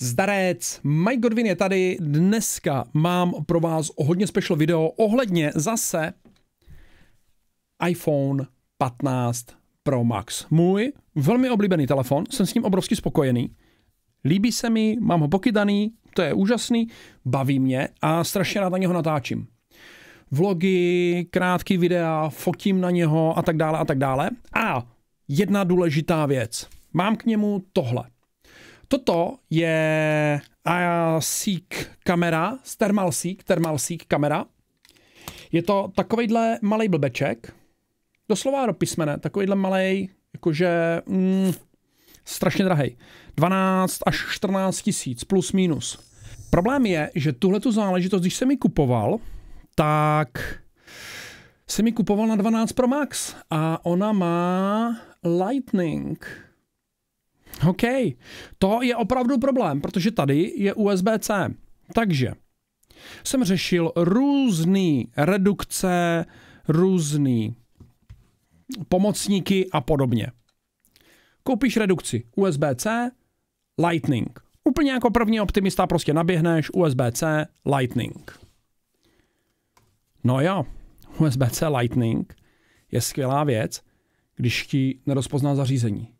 Zdarec, Mike Godwin je tady. Dneska mám pro vás hodně special video ohledně zase iPhone 15 Pro Max. Můj velmi oblíbený telefon, jsem s ním obrovsky spokojený. Líbí se mi, mám ho pokydaný, to je úžasný, baví mě a strašně rád na něho natáčím. Vlogy, krátký videa, fotím na něho a tak dále a tak dále. A jedna důležitá věc. Mám k němu tohle – Toto je Seek kamera, Thermal Seek, Thermal Seek kamera. Je to takovejhle malý blbeček, doslova do písmene, takovýhle malý, jakože mm, strašně drahý. 12 až 14 tisíc plus minus. Problém je, že tuhle tu záležitost, když jsem mi kupoval, tak jsem mi kupoval na 12 Pro Max a ona má Lightning OK, to je opravdu problém, protože tady je USB-C. Takže jsem řešil různé redukce, různé pomocníky a podobně. Koupíš redukci USB-C, Lightning. Úplně jako první optimista prostě naběhneš USB-C, Lightning. No jo, USB-C Lightning je skvělá věc, když ti nerozpozná zařízení.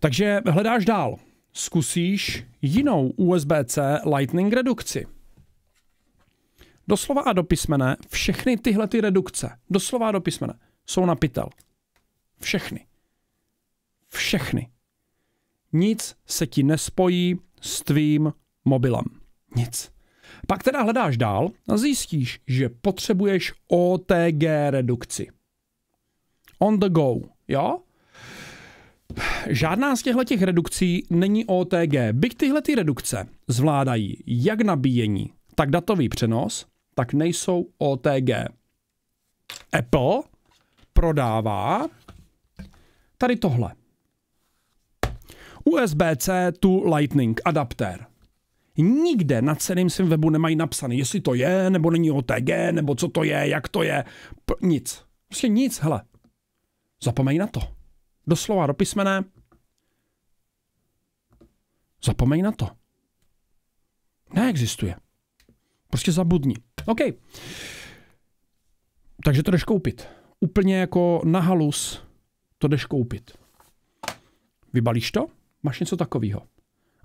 Takže hledáš dál. Zkusíš jinou USB-C Lightning redukci. Doslova a do všechny tyhle ty redukce, doslova a do jsou na pytel. Všechny. Všechny. Nic se ti nespojí s tvým mobilem. Nic. Pak teda hledáš dál a zjistíš, že potřebuješ OTG redukci. On the go, jo? Žádná z těchto těch redukcí není OTG. Byť tyhle ty redukce zvládají jak nabíjení, tak datový přenos, tak nejsou OTG. Apple prodává tady tohle. USB-C to Lightning adaptér. Nikde na celém svém webu nemají napsaný, jestli to je, nebo není OTG, nebo co to je, jak to je. P- nic. Prostě nic, hele. Zapomeň na to doslova do písmene, zapomeň na to. Neexistuje. Prostě zabudni. OK. Takže to jdeš koupit. Úplně jako na halus to jdeš koupit. Vybalíš to, máš něco takového.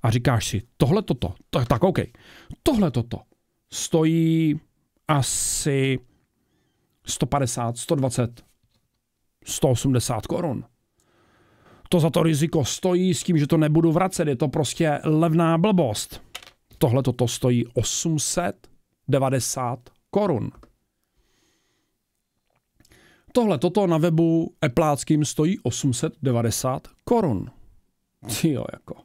A říkáš si, tohle toto, tak, tak OK, tohle toto stojí asi 150, 120, 180 korun to za to riziko stojí s tím, že to nebudu vracet. Je to prostě levná blbost. Tohle toto stojí 890 korun. Tohle toto na webu epláckým stojí 890 korun. Jo, jako.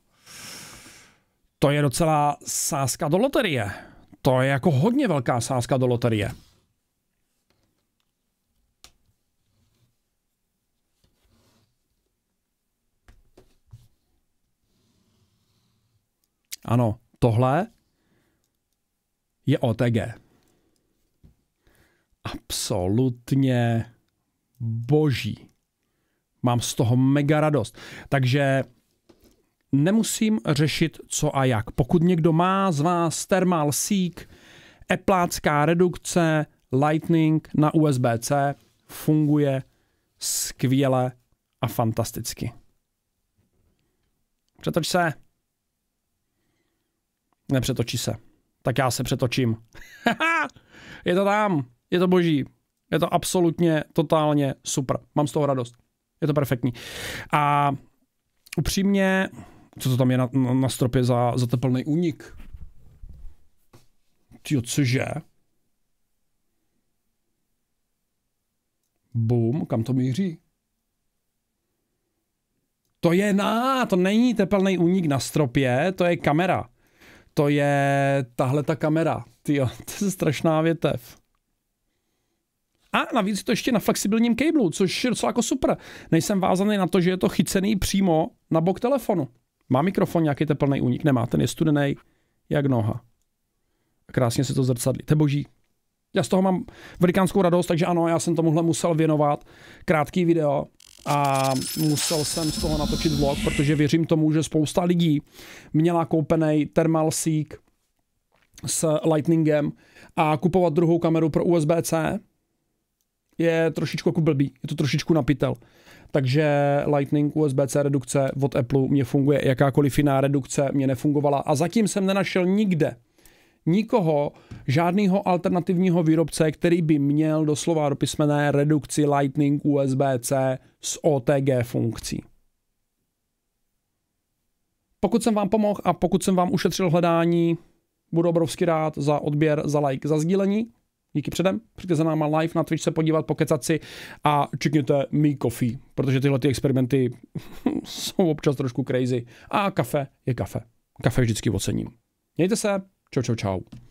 To je docela sázka do loterie. To je jako hodně velká sázka do loterie. Ano, tohle je OTG. Absolutně boží. Mám z toho mega radost. Takže nemusím řešit, co a jak. Pokud někdo má z vás Thermal Seek, eplácká redukce, Lightning na USB-C, funguje skvěle a fantasticky. Přetoč se. Nepřetočí se. Tak já se přetočím. je to tam. Je to boží. Je to absolutně, totálně super. Mám z toho radost. Je to perfektní. A upřímně, co to tam je na, na, na stropě za, za teplný únik? Ty cože? Bum, kam to míří? To je na, to není teplný únik na stropě, to je kamera to je tahle ta kamera. jo, to je strašná větev. A navíc to ještě na flexibilním kablu, což je docela jako super. Nejsem vázaný na to, že je to chycený přímo na bok telefonu. Má mikrofon nějaký teplný únik? Nemá, ten je studený jak noha. A krásně se to zrcadlí. To boží. Já z toho mám velikánskou radost, takže ano, já jsem tomuhle musel věnovat krátký video, a musel jsem z toho natočit vlog, protože věřím tomu, že spousta lidí měla koupený Thermal Seek s Lightningem a kupovat druhou kameru pro USB-C je trošičku jako blbý, je to trošičku napitel. Takže Lightning USB-C redukce od Apple mě funguje, jakákoliv jiná redukce mě nefungovala a zatím jsem nenašel nikde nikoho, žádného alternativního výrobce, který by měl doslova do písmené redukci Lightning USB-C s OTG funkcí. Pokud jsem vám pomohl a pokud jsem vám ušetřil hledání, budu obrovský rád za odběr, za like, za sdílení. Díky předem, přijďte za náma live na Twitch se podívat, pokecat si a čekněte mi kofí, protože tyhle ty experimenty jsou občas trošku crazy. A kafe je kafe. Kafe vždycky ocením. Mějte se, Čau, čau, čau.